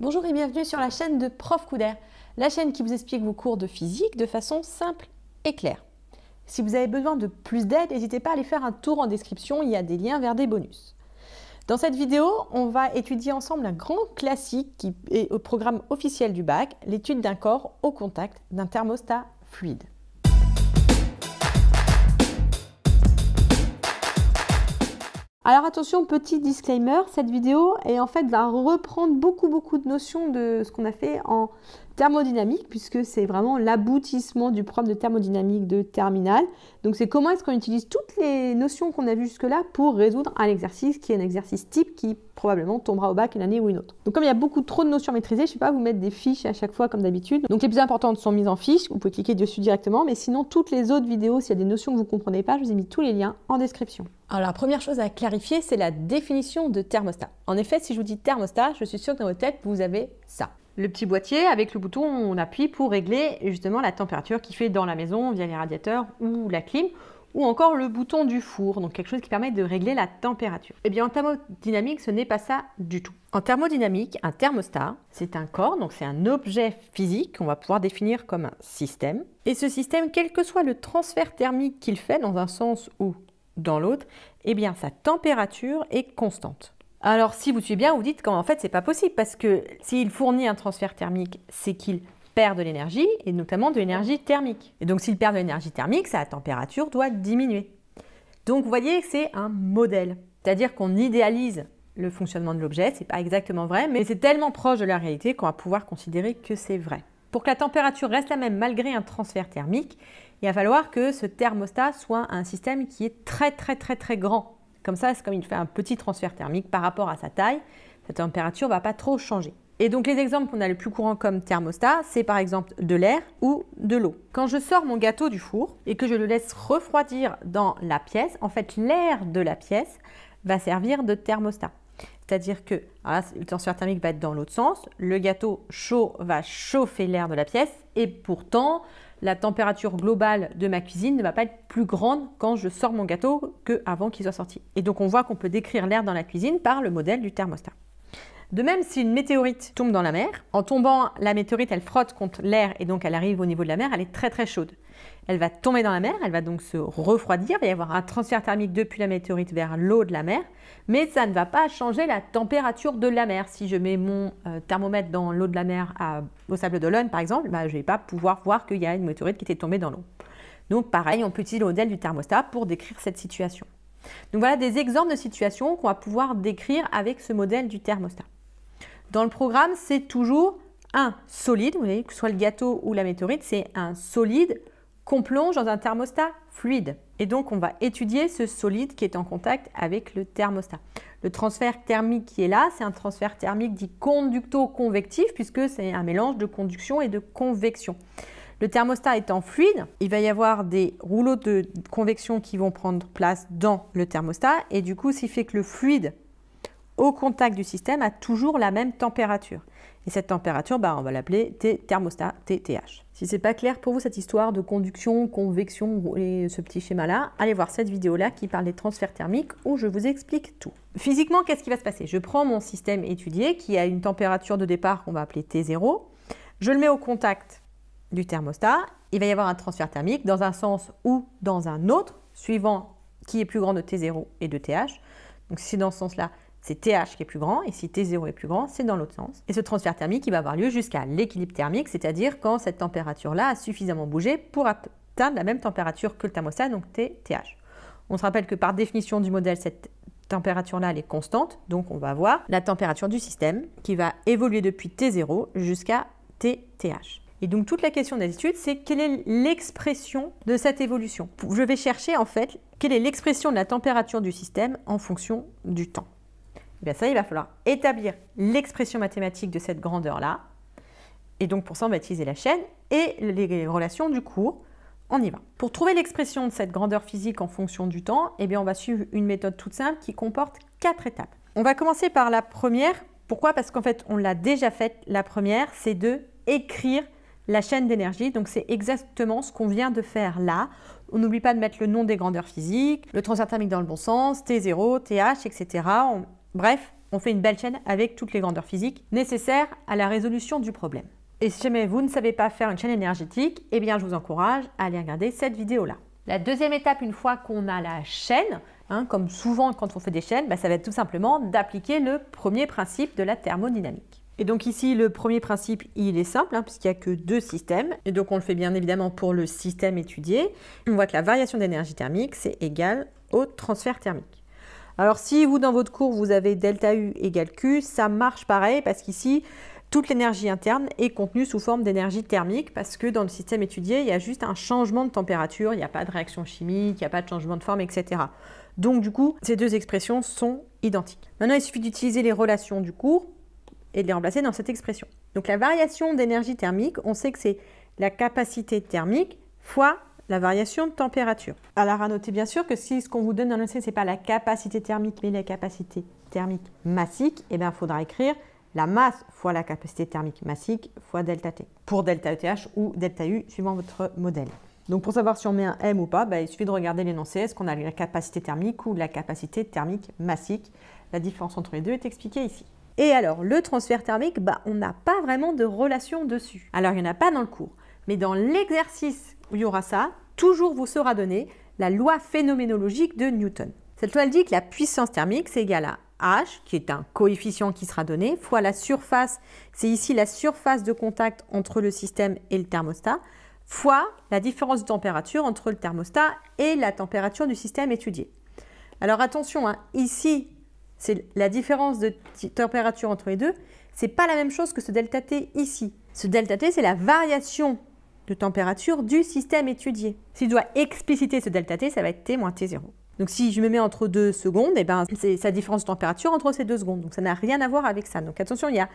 Bonjour et bienvenue sur la chaîne de Prof Couder, la chaîne qui vous explique vos cours de physique de façon simple et claire. Si vous avez besoin de plus d'aide, n'hésitez pas à aller faire un tour en description, il y a des liens vers des bonus. Dans cette vidéo, on va étudier ensemble un grand classique qui est au programme officiel du bac, l'étude d'un corps au contact d'un thermostat fluide. Alors attention, petit disclaimer, cette vidéo est en fait va reprendre beaucoup beaucoup de notions de ce qu'on a fait en thermodynamique, puisque c'est vraiment l'aboutissement du programme de thermodynamique de terminal Donc c'est comment est-ce qu'on utilise toutes les notions qu'on a vues jusque-là pour résoudre un exercice qui est un exercice type qui probablement tombera au bac une année ou une autre. Donc comme il y a beaucoup trop de notions maîtrisées, je ne vais pas vous mettre des fiches à chaque fois comme d'habitude. Donc les plus importantes sont mises en fiche, vous pouvez cliquer dessus directement, mais sinon toutes les autres vidéos, s'il y a des notions que vous ne comprenez pas, je vous ai mis tous les liens en description. Alors la première chose à clarifier, c'est la définition de thermostat. En effet, si je vous dis thermostat, je suis sûr que dans votre tête, vous avez ça le petit boîtier avec le bouton on appuie pour régler justement la température qui fait dans la maison via les radiateurs ou la clim ou encore le bouton du four, donc quelque chose qui permet de régler la température. Eh bien en thermodynamique, ce n'est pas ça du tout. En thermodynamique, un thermostat, c'est un corps, donc c'est un objet physique qu'on va pouvoir définir comme un système. Et ce système, quel que soit le transfert thermique qu'il fait dans un sens ou dans l'autre, eh bien sa température est constante. Alors si vous suivez bien, vous dites qu'en fait c'est pas possible parce que s'il fournit un transfert thermique, c'est qu'il perd de l'énergie et notamment de l'énergie thermique. Et donc s'il perd de l'énergie thermique, sa température doit diminuer. Donc vous voyez que c'est un modèle, c'est-à-dire qu'on idéalise le fonctionnement de l'objet, c'est pas exactement vrai, mais c'est tellement proche de la réalité qu'on va pouvoir considérer que c'est vrai. Pour que la température reste la même malgré un transfert thermique, il va falloir que ce thermostat soit un système qui est très très très très grand comme ça, c'est comme il fait un petit transfert thermique par rapport à sa taille, sa température ne va pas trop changer. Et donc les exemples qu'on a le plus courant comme thermostat, c'est par exemple de l'air ou de l'eau. Quand je sors mon gâteau du four et que je le laisse refroidir dans la pièce, en fait l'air de la pièce va servir de thermostat. C'est-à-dire que le transfert thermique va être dans l'autre sens, le gâteau chaud va chauffer l'air de la pièce et pourtant la température globale de ma cuisine ne va pas être plus grande quand je sors mon gâteau qu'avant qu'il soit sorti. Et donc on voit qu'on peut décrire l'air dans la cuisine par le modèle du thermostat. De même, si une météorite tombe dans la mer, en tombant, la météorite, elle frotte contre l'air et donc elle arrive au niveau de la mer, elle est très très chaude elle va tomber dans la mer, elle va donc se refroidir, il va y avoir un transfert thermique depuis la météorite vers l'eau de la mer, mais ça ne va pas changer la température de la mer. Si je mets mon euh, thermomètre dans l'eau de la mer au Sable d'Olonne, par exemple, bah, je ne vais pas pouvoir voir qu'il y a une météorite qui était tombée dans l'eau. Donc pareil, on peut utiliser le modèle du thermostat pour décrire cette situation. Donc voilà des exemples de situations qu'on va pouvoir décrire avec ce modèle du thermostat. Dans le programme, c'est toujours un solide, que ce soit le gâteau ou la météorite, c'est un solide qu'on plonge dans un thermostat fluide. Et donc, on va étudier ce solide qui est en contact avec le thermostat. Le transfert thermique qui est là, c'est un transfert thermique dit conducto-convectif puisque c'est un mélange de conduction et de convection. Le thermostat étant fluide, il va y avoir des rouleaux de convection qui vont prendre place dans le thermostat et du coup, ce qui fait que le fluide au contact du système a toujours la même température. Et cette température, bah, on va l'appeler T thermostat, TTH. Si c'est pas clair pour vous cette histoire de conduction, convection et ce petit schéma-là, allez voir cette vidéo-là qui parle des transferts thermiques où je vous explique tout. Physiquement, qu'est-ce qui va se passer Je prends mon système étudié qui a une température de départ qu'on va appeler T0, je le mets au contact du thermostat, il va y avoir un transfert thermique dans un sens ou dans un autre, suivant qui est plus grand de T0 et de TH. Donc si c'est dans ce sens-là, c'est TH qui est plus grand, et si T0 est plus grand, c'est dans l'autre sens. Et ce transfert thermique, va avoir lieu jusqu'à l'équilibre thermique, c'est-à-dire quand cette température-là a suffisamment bougé pour atteindre la même température que le thermostat, donc T, On se rappelle que par définition du modèle, cette température-là, elle est constante, donc on va avoir la température du système qui va évoluer depuis T0 jusqu'à TTH. Et donc toute la question d'attitude, c'est quelle est l'expression de cette évolution Je vais chercher en fait quelle est l'expression de la température du système en fonction du temps. Eh ça, il va falloir établir l'expression mathématique de cette grandeur-là. Et donc pour ça, on va utiliser la chaîne et les relations du cours. On y va. Pour trouver l'expression de cette grandeur physique en fonction du temps, eh bien on va suivre une méthode toute simple qui comporte quatre étapes. On va commencer par la première. Pourquoi Parce qu'en fait, on l'a déjà faite. La première, c'est de écrire la chaîne d'énergie. Donc c'est exactement ce qu'on vient de faire là. On n'oublie pas de mettre le nom des grandeurs physiques, le transfert thermique dans le bon sens, T0, TH, etc. On Bref, on fait une belle chaîne avec toutes les grandeurs physiques nécessaires à la résolution du problème. Et si jamais vous ne savez pas faire une chaîne énergétique, eh bien je vous encourage à aller regarder cette vidéo-là. La deuxième étape, une fois qu'on a la chaîne, hein, comme souvent quand on fait des chaînes, bah, ça va être tout simplement d'appliquer le premier principe de la thermodynamique. Et donc ici, le premier principe, il est simple, hein, puisqu'il n'y a que deux systèmes. Et donc on le fait bien évidemment pour le système étudié. On voit que la variation d'énergie thermique, c'est égal au transfert thermique. Alors si vous, dans votre cours, vous avez delta U égale Q, ça marche pareil parce qu'ici, toute l'énergie interne est contenue sous forme d'énergie thermique parce que dans le système étudié, il y a juste un changement de température, il n'y a pas de réaction chimique, il n'y a pas de changement de forme, etc. Donc du coup, ces deux expressions sont identiques. Maintenant, il suffit d'utiliser les relations du cours et de les remplacer dans cette expression. Donc la variation d'énergie thermique, on sait que c'est la capacité thermique fois la variation de température. Alors à noter bien sûr que si ce qu'on vous donne dans le ce n'est pas la capacité thermique, mais la capacité thermique massique, eh bien, il faudra écrire la masse fois la capacité thermique massique fois delta T, pour delta ETH ou delta U, suivant votre modèle. Donc pour savoir si on met un M ou pas, bah, il suffit de regarder l'énoncé, est-ce qu'on a la capacité thermique ou la capacité thermique massique La différence entre les deux est expliquée ici. Et alors, le transfert thermique, bah, on n'a pas vraiment de relation dessus. Alors, il n'y en a pas dans le cours. Mais dans l'exercice où il y aura ça, toujours vous sera donnée la loi phénoménologique de Newton. Cette loi dit que la puissance thermique, c'est égal à H, qui est un coefficient qui sera donné, fois la surface, c'est ici la surface de contact entre le système et le thermostat, fois la différence de température entre le thermostat et la température du système étudié. Alors attention, hein, ici, c'est la différence de température entre les deux, c'est pas la même chose que ce delta T ici. Ce delta T, c'est la variation de température du système étudié. S'il doit expliciter ce delta T, ça va être T moins T0. Donc si je me mets entre deux secondes, et eh ben, c'est sa différence de température entre ces deux secondes. Donc ça n'a rien à voir avec ça. Donc attention, il y a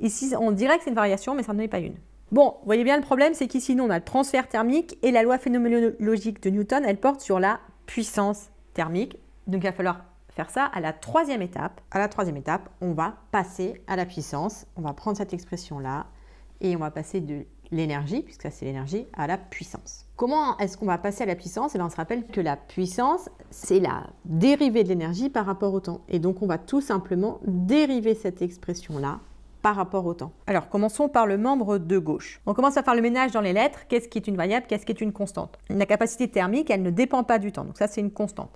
ici, on dirait que c'est une variation, mais ça n'en est pas une. Bon, vous voyez bien le problème, c'est qu'ici, nous, on a le transfert thermique et la loi phénoménologique de Newton, elle porte sur la puissance thermique. Donc il va falloir faire ça à la troisième étape. À la troisième étape, on va passer à la puissance. On va prendre cette expression-là et on va passer de l'énergie, puisque ça c'est l'énergie, à la puissance. Comment est-ce qu'on va passer à la puissance Et eh ben, on se rappelle que la puissance, c'est la dérivée de l'énergie par rapport au temps. Et donc on va tout simplement dériver cette expression-là par rapport au temps. Alors commençons par le membre de gauche. On commence à faire le ménage dans les lettres. Qu'est-ce qui est une variable Qu'est-ce qui est une constante La capacité thermique, elle ne dépend pas du temps. Donc ça c'est une constante.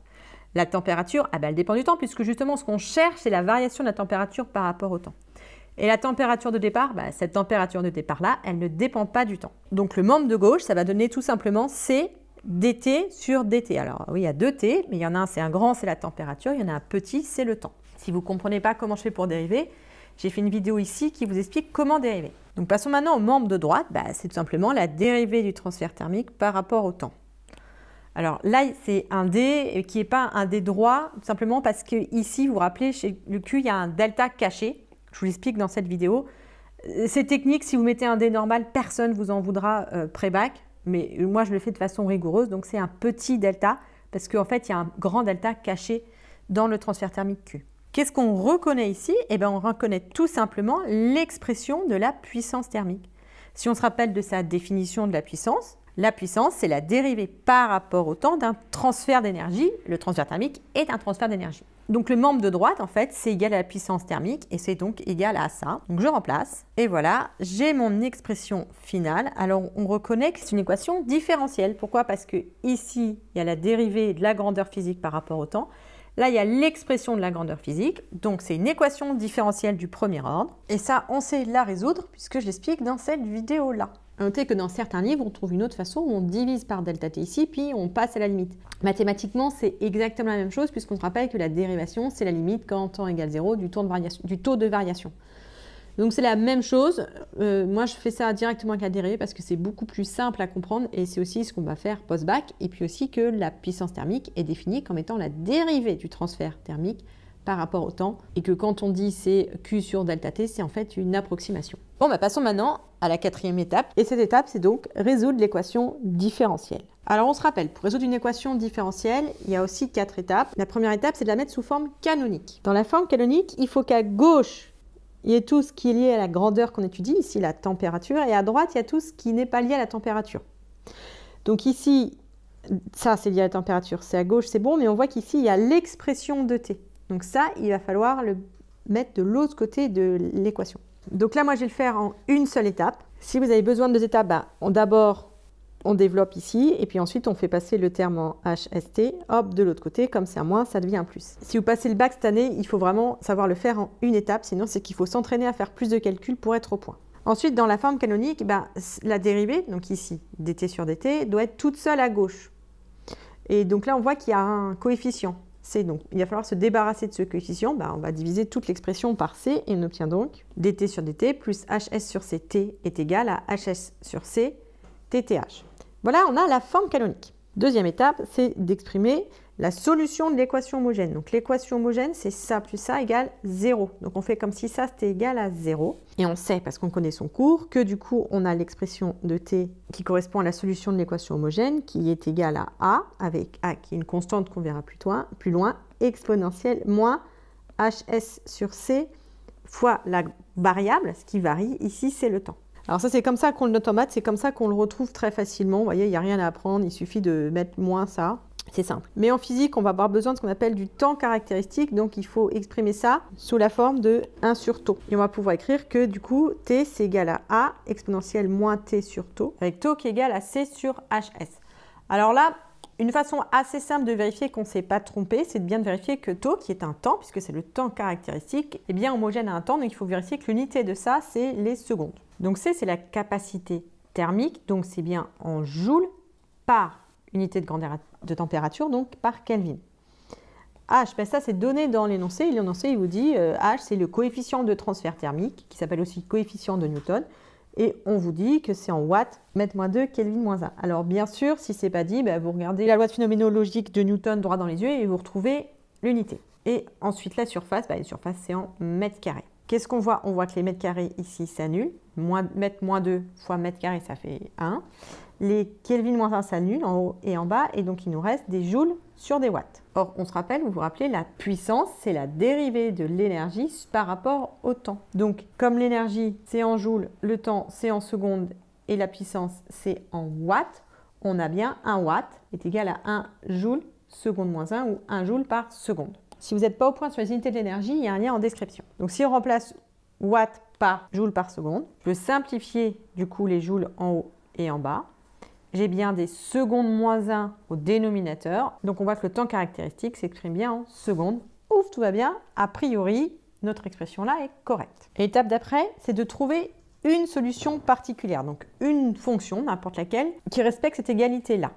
La température, ah ben, elle dépend du temps, puisque justement ce qu'on cherche, c'est la variation de la température par rapport au temps. Et la température de départ, bah, cette température de départ-là, elle ne dépend pas du temps. Donc le membre de gauche, ça va donner tout simplement C dt sur dt. Alors oui, il y a deux t, mais il y en a un, c'est un grand, c'est la température, il y en a un petit, c'est le temps. Si vous ne comprenez pas comment je fais pour dériver, j'ai fait une vidéo ici qui vous explique comment dériver. Donc passons maintenant au membre de droite, bah, c'est tout simplement la dérivée du transfert thermique par rapport au temps. Alors là, c'est un D qui n'est pas un D droit, tout simplement parce que ici, vous vous rappelez, chez le Q, il y a un delta caché. Je vous l'explique dans cette vidéo. Euh, ces techniques, si vous mettez un dé normal, personne ne vous en voudra euh, pré-bac. Mais euh, moi, je le fais de façon rigoureuse. Donc, c'est un petit delta parce qu'en fait, il y a un grand delta caché dans le transfert thermique Q. Qu'est-ce qu'on reconnaît ici Eh bien, on reconnaît tout simplement l'expression de la puissance thermique. Si on se rappelle de sa définition de la puissance, la puissance, c'est la dérivée par rapport au temps d'un transfert d'énergie. Le transfert thermique est un transfert d'énergie. Donc le membre de droite, en fait, c'est égal à la puissance thermique et c'est donc égal à ça. Donc je remplace et voilà, j'ai mon expression finale. Alors on reconnaît que c'est une équation différentielle. Pourquoi Parce que ici, il y a la dérivée de la grandeur physique par rapport au temps. Là, il y a l'expression de la grandeur physique. Donc c'est une équation différentielle du premier ordre. Et ça, on sait la résoudre puisque je l'explique dans cette vidéo-là. Notez noter que dans certains livres, on trouve une autre façon où on divise par delta t ici, puis on passe à la limite. Mathématiquement, c'est exactement la même chose, puisqu'on se rappelle que la dérivation, c'est la limite quand temps égale 0 du taux de variation. Du taux de variation. Donc c'est la même chose. Euh, moi, je fais ça directement avec la dérivée parce que c'est beaucoup plus simple à comprendre et c'est aussi ce qu'on va faire post-bac. Et puis aussi que la puissance thermique est définie comme étant la dérivée du transfert thermique par rapport au temps, et que quand on dit c'est Q sur delta t, c'est en fait une approximation. Bon, bah, passons maintenant à la quatrième étape, et cette étape, c'est donc résoudre l'équation différentielle. Alors on se rappelle, pour résoudre une équation différentielle, il y a aussi quatre étapes. La première étape, c'est de la mettre sous forme canonique. Dans la forme canonique, il faut qu'à gauche, il y ait tout ce qui est lié à la grandeur qu'on étudie, ici la température, et à droite, il y a tout ce qui n'est pas lié à la température. Donc ici, ça c'est lié à la température, c'est à gauche, c'est bon, mais on voit qu'ici, il y a l'expression de T. Donc ça, il va falloir le mettre de l'autre côté de l'équation. Donc là, moi, je vais le faire en une seule étape. Si vous avez besoin de deux étapes, bah, d'abord, on développe ici, et puis ensuite, on fait passer le terme en HST, hop, de l'autre côté, comme c'est un moins, ça devient un plus. Si vous passez le bac cette année, il faut vraiment savoir le faire en une étape, sinon c'est qu'il faut s'entraîner à faire plus de calculs pour être au point. Ensuite, dans la forme canonique, bah, la dérivée, donc ici, dt sur dt, doit être toute seule à gauche. Et donc là, on voit qu'il y a un coefficient. Donc il va falloir se débarrasser de ce coefficient. Bah, on va diviser toute l'expression par C et on obtient donc dt sur dt plus hs sur ct est égal à hs sur c tth. Voilà, on a la forme canonique. Deuxième étape, c'est d'exprimer la solution de l'équation homogène. Donc l'équation homogène, c'est ça plus ça égale 0. Donc on fait comme si ça c'était égal à 0. Et on sait, parce qu'on connaît son cours, que du coup on a l'expression de t qui correspond à la solution de l'équation homogène qui est égale à a, avec a qui est une constante qu'on verra plus loin, plus loin exponentielle moins hs sur c fois la variable, ce qui varie ici c'est le temps. Alors ça, c'est comme ça qu'on le note en maths, c'est comme ça qu'on le retrouve très facilement. Vous voyez, il n'y a rien à apprendre, il suffit de mettre moins ça. C'est simple. Mais en physique, on va avoir besoin de ce qu'on appelle du temps caractéristique. Donc, il faut exprimer ça sous la forme de 1 sur taux. Et on va pouvoir écrire que du coup, t c'est égal à a exponentielle moins t sur taux, avec taux qui est égal à c sur hs. Alors là, une façon assez simple de vérifier qu'on ne s'est pas trompé, c'est de bien vérifier que taux, qui est un temps, puisque c'est le temps caractéristique, est bien homogène à un temps. Donc, il faut vérifier que l'unité de ça, c'est les secondes. Donc, c, c'est la capacité thermique. Donc, c'est bien en joules par unité de, grandeur, de température, donc par Kelvin. H, ben ça c'est donné dans l'énoncé. L'énoncé, il vous dit euh, H, c'est le coefficient de transfert thermique, qui s'appelle aussi coefficient de Newton. Et on vous dit que c'est en watts, mètre moins 2, Kelvin moins 1. Alors bien sûr, si c'est pas dit, ben, vous regardez la loi de phénoménologique de Newton droit dans les yeux et vous retrouvez l'unité. Et ensuite la surface, ben, la surface c'est en mètres carrés. Qu'est-ce qu'on voit On voit que les mètres carrés ici s'annulent. mètre moins 2 fois mètre carré, ça fait 1 les Kelvin moins 1 s'annulent en haut et en bas, et donc il nous reste des joules sur des watts. Or, on se rappelle, vous vous rappelez, la puissance, c'est la dérivée de l'énergie par rapport au temps. Donc, comme l'énergie, c'est en joules, le temps, c'est en secondes, et la puissance, c'est en watts, on a bien 1 watt est égal à 1 joule seconde moins 1 ou 1 joule par seconde. Si vous n'êtes pas au point sur les unités de l'énergie, il y a un lien en description. Donc, si on remplace watt par joule par seconde, je peux simplifier du coup les joules en haut et en bas j'ai bien des secondes moins 1 au dénominateur. Donc on voit que le temps caractéristique s'exprime bien en secondes. Ouf, tout va bien. A priori, notre expression là est correcte. L'étape étape d'après, c'est de trouver une solution particulière, donc une fonction, n'importe laquelle, qui respecte cette égalité-là,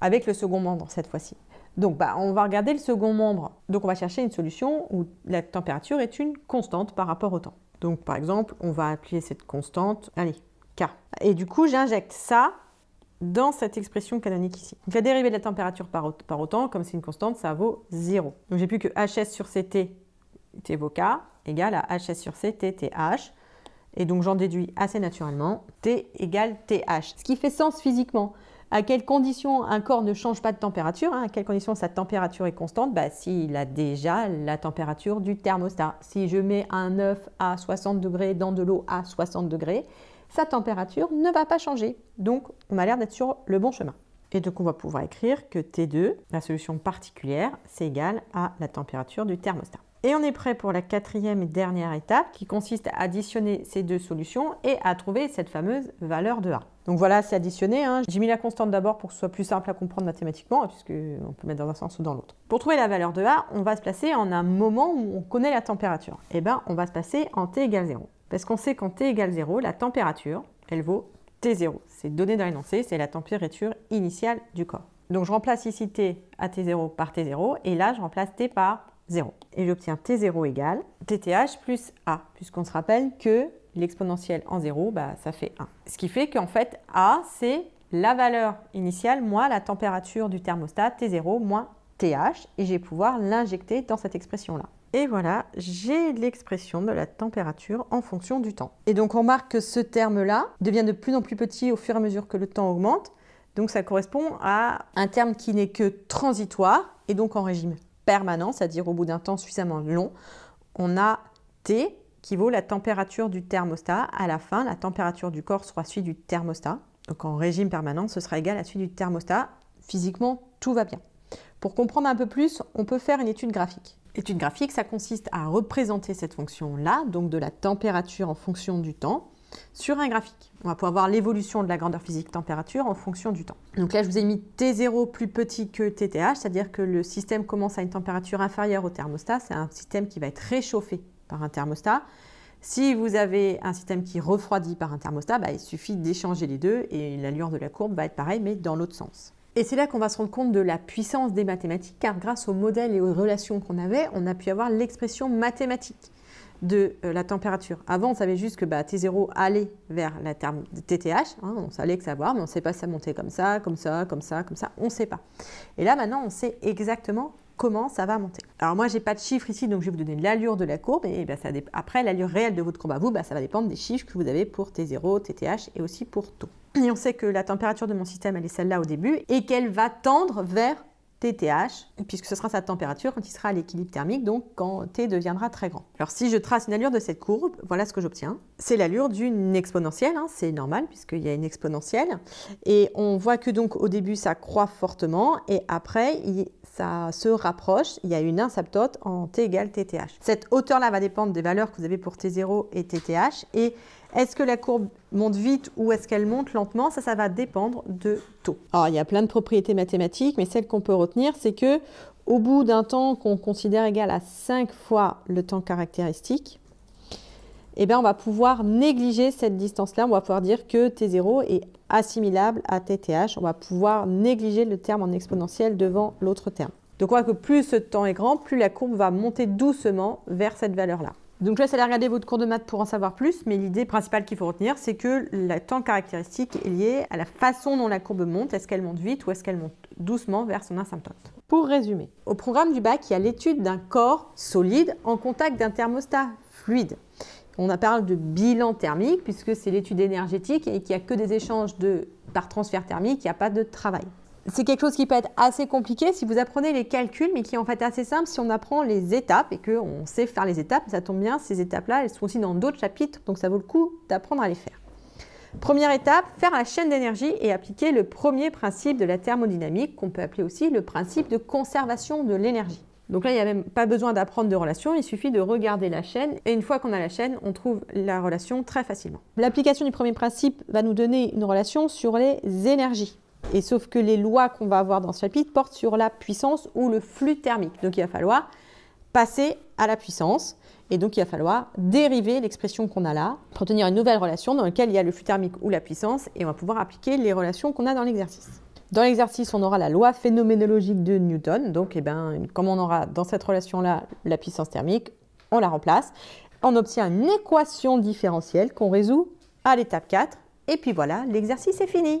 avec le second membre cette fois-ci. Donc bah, on va regarder le second membre, donc on va chercher une solution où la température est une constante par rapport au temps. Donc par exemple, on va appeler cette constante, allez, K. Et du coup, j'injecte ça dans cette expression canonique ici. Donc la dérivée de la température par, autant, comme c'est une constante, ça vaut 0. Donc j'ai plus que HS sur CT, T vaut K, égale à HS sur CT, TH. Et donc j'en déduis assez naturellement T égale TH. Ce qui fait sens physiquement. À quelles conditions un corps ne change pas de température hein, À quelles conditions sa température est constante bah, S'il a déjà la température du thermostat. Si je mets un œuf à 60 degrés dans de l'eau à 60 degrés, sa température ne va pas changer. Donc on a l'air d'être sur le bon chemin. Et donc on va pouvoir écrire que T2, la solution particulière, c'est égal à la température du thermostat. Et on est prêt pour la quatrième et dernière étape qui consiste à additionner ces deux solutions et à trouver cette fameuse valeur de A. Donc voilà, c'est additionné. Hein. J'ai mis la constante d'abord pour que ce soit plus simple à comprendre mathématiquement, puisqu'on peut mettre dans un sens ou dans l'autre. Pour trouver la valeur de A, on va se placer en un moment où on connaît la température. Et eh bien, on va se placer en T égale 0. Parce qu'on sait qu'en T égale 0, la température, elle vaut T0. C'est donné dans l'énoncé, c'est la température initiale du corps. Donc je remplace ici T à T0 par T0 et là je remplace T par 0. Et j'obtiens T0 égale TTH plus A, puisqu'on se rappelle que l'exponentielle en 0, bah, ça fait 1. Ce qui fait qu'en fait A, c'est la valeur initiale moins la température du thermostat T0 moins TH et je vais pouvoir l'injecter dans cette expression-là. Et voilà, j'ai l'expression de la température en fonction du temps. Et donc on remarque que ce terme-là devient de plus en plus petit au fur et à mesure que le temps augmente. Donc ça correspond à un terme qui n'est que transitoire et donc en régime permanent, c'est-à-dire au bout d'un temps suffisamment long, on a T qui vaut la température du thermostat. À la fin, la température du corps sera suivie du thermostat. Donc en régime permanent, ce sera égal à celui du thermostat. Physiquement, tout va bien. Pour comprendre un peu plus, on peut faire une étude graphique une graphique, ça consiste à représenter cette fonction-là, donc de la température en fonction du temps, sur un graphique. On va pouvoir voir l'évolution de la grandeur physique température en fonction du temps. Donc là, je vous ai mis T0 plus petit que TTH, c'est-à-dire que le système commence à une température inférieure au thermostat. C'est un système qui va être réchauffé par un thermostat. Si vous avez un système qui refroidit par un thermostat, bah, il suffit d'échanger les deux et l'allure de la courbe va être pareille, mais dans l'autre sens. Et c'est là qu'on va se rendre compte de la puissance des mathématiques, car grâce aux modèles et aux relations qu'on avait, on a pu avoir l'expression mathématique de euh, la température. Avant, on savait juste que bah, T0 allait vers la terme TTH, hein, on savait que savoir, mais on ne sait pas si ça montait comme ça, comme ça, comme ça, comme ça, on ne sait pas. Et là, maintenant, on sait exactement comment ça va monter. Alors moi, j'ai pas de chiffres ici, donc je vais vous donner l'allure de la courbe, et ben ça après, l'allure réelle de votre courbe à vous, ben, ça va dépendre des chiffres que vous avez pour T0, TTH et aussi pour taux. Et on sait que la température de mon système, elle est celle-là au début, et qu'elle va tendre vers TTH, puisque ce sera sa température quand il sera à l'équilibre thermique, donc quand T deviendra très grand. Alors si je trace une allure de cette courbe, voilà ce que j'obtiens. C'est l'allure d'une exponentielle, hein, c'est normal puisqu'il y a une exponentielle. Et on voit que donc au début ça croît fortement et après ça se rapproche, il y a une asymptote en T égale TTH. Cette hauteur-là va dépendre des valeurs que vous avez pour T0 et TTH et est-ce que la courbe monte vite ou est-ce qu'elle monte lentement Ça, ça va dépendre de taux. Alors, il y a plein de propriétés mathématiques, mais celle qu'on peut retenir, c'est que au bout d'un temps qu'on considère égal à 5 fois le temps caractéristique, eh bien, on va pouvoir négliger cette distance-là. On va pouvoir dire que T0 est assimilable à TTH. On va pouvoir négliger le terme en exponentiel devant l'autre terme. Donc on voit que plus ce temps est grand, plus la courbe va monter doucement vers cette valeur-là. Donc je laisse aller regarder votre cours de maths pour en savoir plus, mais l'idée principale qu'il faut retenir, c'est que le temps caractéristique est lié à la façon dont la courbe monte. Est-ce qu'elle monte vite ou est-ce qu'elle monte doucement vers son asymptote Pour résumer, au programme du bac, il y a l'étude d'un corps solide en contact d'un thermostat fluide. On a parlé de bilan thermique puisque c'est l'étude énergétique et qu'il n'y a que des échanges par transfert thermique, il n'y a pas de travail c'est quelque chose qui peut être assez compliqué si vous apprenez les calculs, mais qui est en fait assez simple si on apprend les étapes et qu'on sait faire les étapes. Ça tombe bien, ces étapes-là, elles sont aussi dans d'autres chapitres, donc ça vaut le coup d'apprendre à les faire. Première étape, faire la chaîne d'énergie et appliquer le premier principe de la thermodynamique, qu'on peut appeler aussi le principe de conservation de l'énergie. Donc là, il n'y a même pas besoin d'apprendre de relation, il suffit de regarder la chaîne. Et une fois qu'on a la chaîne, on trouve la relation très facilement. L'application du premier principe va nous donner une relation sur les énergies. Et sauf que les lois qu'on va avoir dans ce chapitre portent sur la puissance ou le flux thermique. Donc il va falloir passer à la puissance. Et donc il va falloir dériver l'expression qu'on a là pour obtenir une nouvelle relation dans laquelle il y a le flux thermique ou la puissance et on va pouvoir appliquer les relations qu'on a dans l'exercice. Dans l'exercice, on aura la loi phénoménologique de Newton. Donc, eh ben, comme on aura dans cette relation-là la puissance thermique, on la remplace. On obtient une équation différentielle qu'on résout à l'étape 4. Et puis voilà, l'exercice est fini.